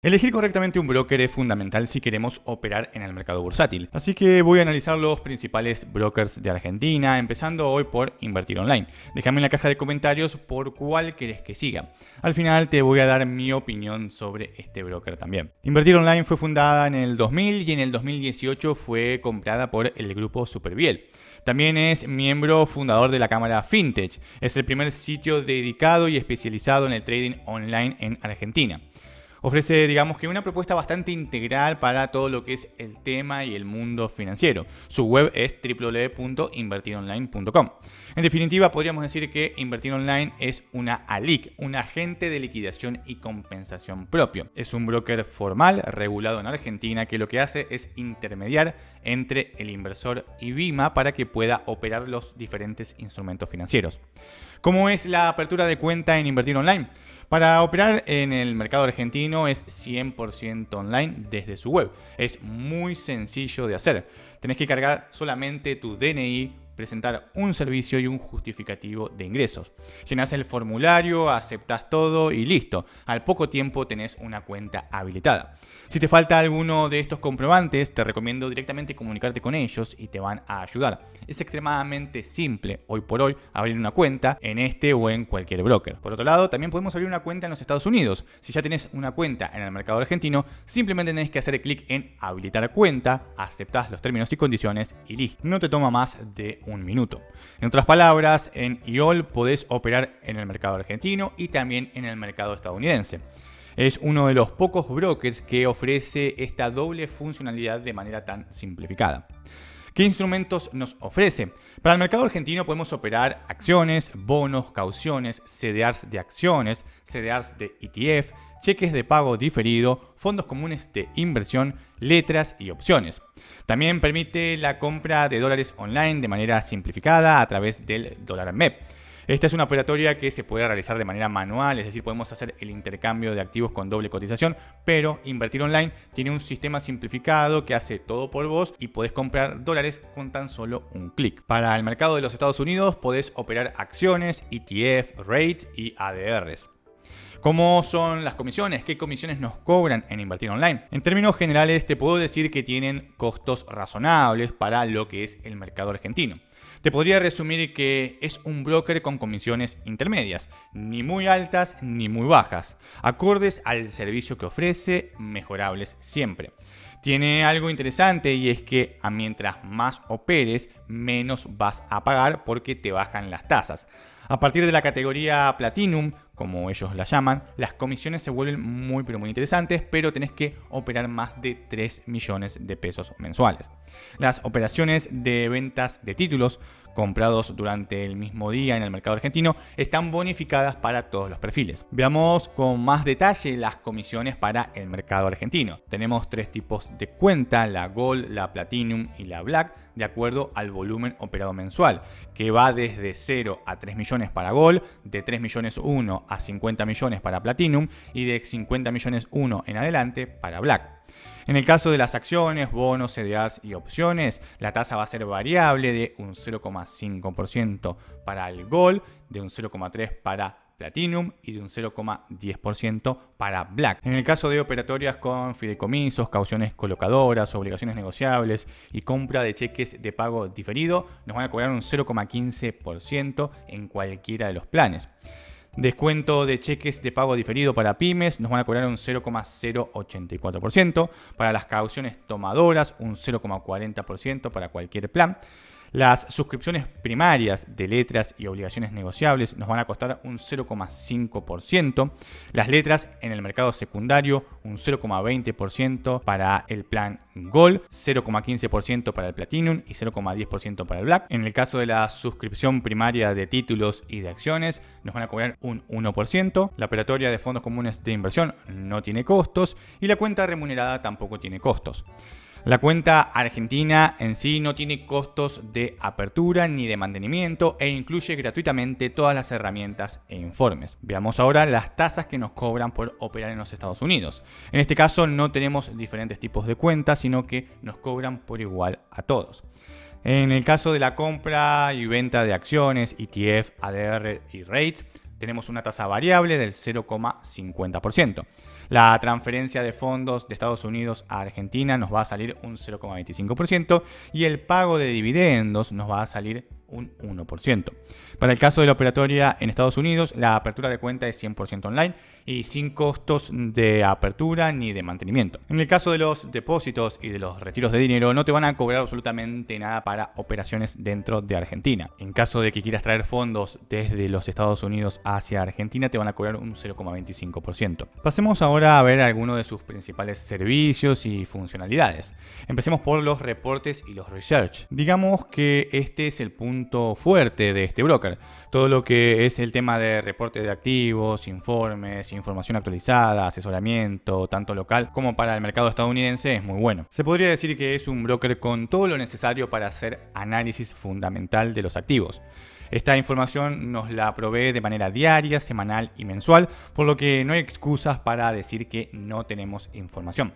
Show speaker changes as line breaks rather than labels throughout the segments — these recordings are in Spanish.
Elegir correctamente un broker es fundamental si queremos operar en el mercado bursátil, así que voy a analizar los principales brokers de Argentina, empezando hoy por Invertir Online. Déjame en la caja de comentarios por cuál querés que siga. Al final te voy a dar mi opinión sobre este broker también. Invertir Online fue fundada en el 2000 y en el 2018 fue comprada por el grupo Superbiel. También es miembro fundador de la cámara FinTech, es el primer sitio dedicado y especializado en el trading online en Argentina. Ofrece, digamos que, una propuesta bastante integral para todo lo que es el tema y el mundo financiero. Su web es www.invertironline.com. En definitiva, podríamos decir que Invertir Online es una ALIC, un agente de liquidación y compensación propio. Es un broker formal regulado en Argentina que lo que hace es intermediar entre el inversor y BIMA para que pueda operar los diferentes instrumentos financieros. ¿Cómo es la apertura de cuenta en Invertir Online? Para operar en el mercado argentino es 100% online desde su web. Es muy sencillo de hacer. Tenés que cargar solamente tu DNI, presentar un servicio y un justificativo de ingresos. Llenas el formulario, aceptas todo y listo. Al poco tiempo tenés una cuenta habilitada. Si te falta alguno de estos comprobantes, te recomiendo directamente comunicarte con ellos y te van a ayudar. Es extremadamente simple hoy por hoy abrir una cuenta en este o en cualquier broker. Por otro lado, también podemos abrir una cuenta en los Estados Unidos. Si ya tenés una cuenta en el mercado argentino, simplemente tenés que hacer clic en habilitar cuenta, aceptas los términos y condiciones y listo. No te toma más de un minuto. En otras palabras, en IOL podés operar en el mercado argentino y también en el mercado estadounidense. Es uno de los pocos brokers que ofrece esta doble funcionalidad de manera tan simplificada. ¿Qué instrumentos nos ofrece? Para el mercado argentino podemos operar acciones, bonos, cauciones, CDRs de acciones, CDRs de ETF, cheques de pago diferido, fondos comunes de inversión, letras y opciones. También permite la compra de dólares online de manera simplificada a través del dólar MEP. Esta es una operatoria que se puede realizar de manera manual, es decir, podemos hacer el intercambio de activos con doble cotización, pero Invertir Online tiene un sistema simplificado que hace todo por vos y podés comprar dólares con tan solo un clic. Para el mercado de los Estados Unidos podés operar acciones, ETF, rates y ADRs. ¿Cómo son las comisiones? ¿Qué comisiones nos cobran en invertir online? En términos generales, te puedo decir que tienen costos razonables para lo que es el mercado argentino. Te podría resumir que es un broker con comisiones intermedias, ni muy altas ni muy bajas, acordes al servicio que ofrece, mejorables siempre. Tiene algo interesante y es que a mientras más operes, menos vas a pagar porque te bajan las tasas. A partir de la categoría Platinum como ellos la llaman, las comisiones se vuelven muy pero muy interesantes, pero tenés que operar más de 3 millones de pesos mensuales. Las operaciones de ventas de títulos comprados durante el mismo día en el mercado argentino están bonificadas para todos los perfiles. Veamos con más detalle las comisiones para el mercado argentino. Tenemos tres tipos de cuenta, la Gold, la Platinum y la Black, de acuerdo al volumen operado mensual, que va desde 0 a 3 millones para Gold, de 3 millones 1 a 50 millones para Platinum y de 50 millones 1 en adelante para Black. En el caso de las acciones, bonos, CDRs y opciones, la tasa va a ser variable de un 0,5% para el Gold, de un 0,3% para Platinum y de un 0,10% para Black. En el caso de operatorias con fideicomisos, cauciones colocadoras, obligaciones negociables y compra de cheques de pago diferido, nos van a cobrar un 0,15% en cualquiera de los planes. Descuento de cheques de pago diferido para pymes, nos van a cobrar un 0,084%. Para las cauciones tomadoras, un 0,40% para cualquier plan. Las suscripciones primarias de letras y obligaciones negociables nos van a costar un 0,5%. Las letras en el mercado secundario un 0,20% para el plan Gold, 0,15% para el Platinum y 0,10% para el Black. En el caso de la suscripción primaria de títulos y de acciones nos van a cobrar un 1%. La operatoria de fondos comunes de inversión no tiene costos y la cuenta remunerada tampoco tiene costos. La cuenta argentina en sí no tiene costos de apertura ni de mantenimiento e incluye gratuitamente todas las herramientas e informes. Veamos ahora las tasas que nos cobran por operar en los Estados Unidos. En este caso no tenemos diferentes tipos de cuentas, sino que nos cobran por igual a todos. En el caso de la compra y venta de acciones, ETF, ADR y rates, tenemos una tasa variable del 0,50%. La transferencia de fondos de Estados Unidos a Argentina nos va a salir un 0,25% y el pago de dividendos nos va a salir un 1%. Para el caso de la operatoria en Estados Unidos, la apertura de cuenta es 100% online y sin costos de apertura ni de mantenimiento. En el caso de los depósitos y de los retiros de dinero, no te van a cobrar absolutamente nada para operaciones dentro de Argentina. En caso de que quieras traer fondos desde los Estados Unidos hacia Argentina, te van a cobrar un 0,25%. Pasemos ahora a ver algunos de sus principales servicios y funcionalidades. Empecemos por los reportes y los research. Digamos que este es el punto fuerte de este broker. Todo lo que es el tema de reporte de activos, informes, información actualizada, asesoramiento, tanto local como para el mercado estadounidense, es muy bueno. Se podría decir que es un broker con todo lo necesario para hacer análisis fundamental de los activos. Esta información nos la provee de manera diaria, semanal y mensual, por lo que no hay excusas para decir que no tenemos información.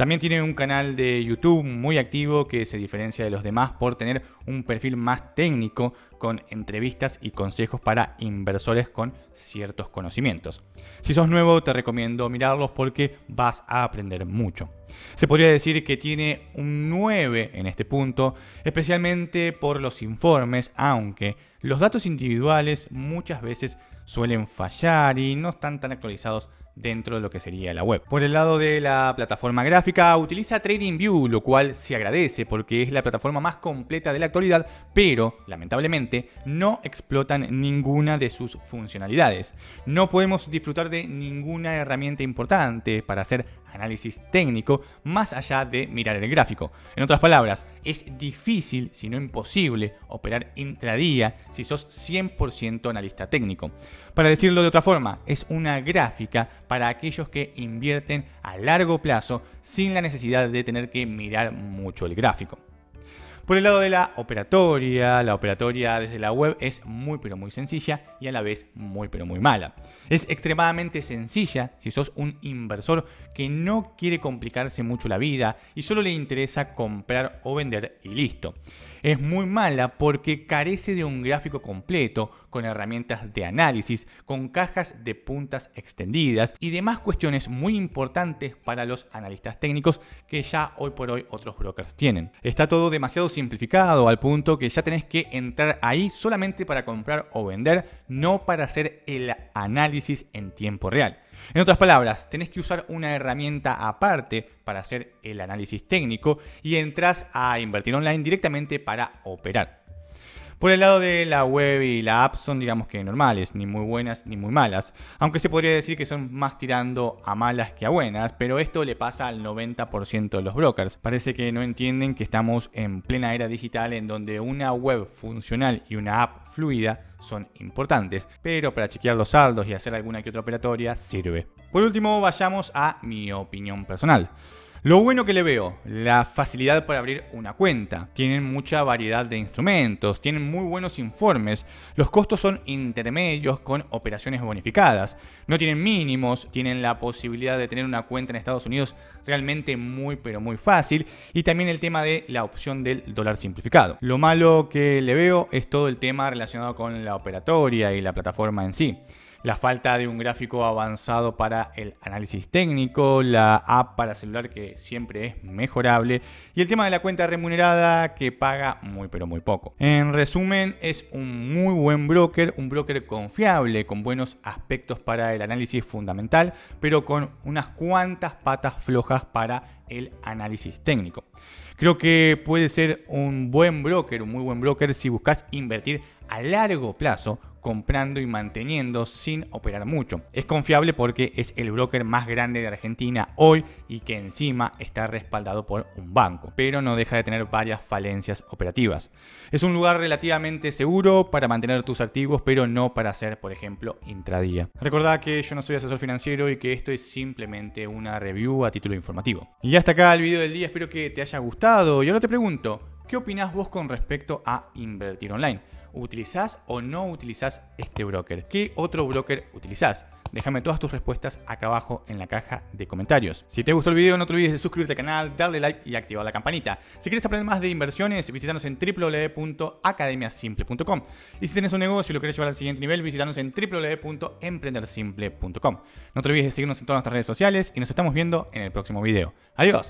También tiene un canal de YouTube muy activo que se diferencia de los demás por tener un perfil más técnico con entrevistas y consejos para inversores con ciertos conocimientos. Si sos nuevo te recomiendo mirarlos porque vas a aprender mucho. Se podría decir que tiene un 9 en este punto, especialmente por los informes, aunque los datos individuales muchas veces suelen fallar y no están tan actualizados dentro de lo que sería la web. Por el lado de la plataforma gráfica, utiliza TradingView, lo cual se agradece porque es la plataforma más completa de la actualidad, pero lamentablemente no explotan ninguna de sus funcionalidades. No podemos disfrutar de ninguna herramienta importante para hacer análisis técnico más allá de mirar el gráfico. En otras palabras, es difícil, si no imposible, operar intradía si sos 100% analista técnico. Para decirlo de otra forma, es una gráfica para aquellos que invierten a largo plazo sin la necesidad de tener que mirar mucho el gráfico. Por el lado de la operatoria, la operatoria desde la web es muy pero muy sencilla y a la vez muy pero muy mala. Es extremadamente sencilla si sos un inversor que no quiere complicarse mucho la vida y solo le interesa comprar o vender y listo es muy mala porque carece de un gráfico completo, con herramientas de análisis, con cajas de puntas extendidas y demás cuestiones muy importantes para los analistas técnicos que ya hoy por hoy otros brokers tienen. Está todo demasiado simplificado al punto que ya tenés que entrar ahí solamente para comprar o vender, no para hacer el análisis en tiempo real. En otras palabras, tenés que usar una herramienta aparte para hacer el análisis técnico y entras a Invertir Online directamente para operar. Por el lado de la web y la app son digamos que normales, ni muy buenas ni muy malas, aunque se podría decir que son más tirando a malas que a buenas, pero esto le pasa al 90% de los brokers. Parece que no entienden que estamos en plena era digital en donde una web funcional y una app fluida son importantes, pero para chequear los saldos y hacer alguna que otra operatoria sirve. Por último, vayamos a mi opinión personal. Lo bueno que le veo, la facilidad para abrir una cuenta. Tienen mucha variedad de instrumentos, tienen muy buenos informes, los costos son intermedios con operaciones bonificadas, no tienen mínimos, tienen la posibilidad de tener una cuenta en Estados Unidos realmente muy pero muy fácil y también el tema de la opción del dólar simplificado. Lo malo que le veo es todo el tema relacionado con la operatoria y la plataforma en sí la falta de un gráfico avanzado para el análisis técnico, la app para celular que siempre es mejorable y el tema de la cuenta remunerada que paga muy pero muy poco. En resumen, es un muy buen broker, un broker confiable con buenos aspectos para el análisis fundamental, pero con unas cuantas patas flojas para el análisis técnico. Creo que puede ser un buen broker, un muy buen broker si buscas invertir a largo plazo comprando y manteniendo sin operar mucho. Es confiable porque es el broker más grande de Argentina hoy y que encima está respaldado por un banco, pero no deja de tener varias falencias operativas. Es un lugar relativamente seguro para mantener tus activos, pero no para hacer, por ejemplo, intradía. Recordad que yo no soy asesor financiero y que esto es simplemente una review a título informativo. Y hasta acá el video del día, espero que te haya gustado y ahora te pregunto, ¿qué opinás vos con respecto a invertir online? utilizás o no utilizás este broker. ¿Qué otro broker utilizás? Déjame todas tus respuestas acá abajo en la caja de comentarios. Si te gustó el video no te olvides de suscribirte al canal, darle like y activar la campanita. Si quieres aprender más de inversiones, visítanos en www.academiasimple.com. Y si tienes un negocio y lo quieres llevar al siguiente nivel, visitanos en www.emprendersimple.com. No te olvides de seguirnos en todas nuestras redes sociales y nos estamos viendo en el próximo video. Adiós.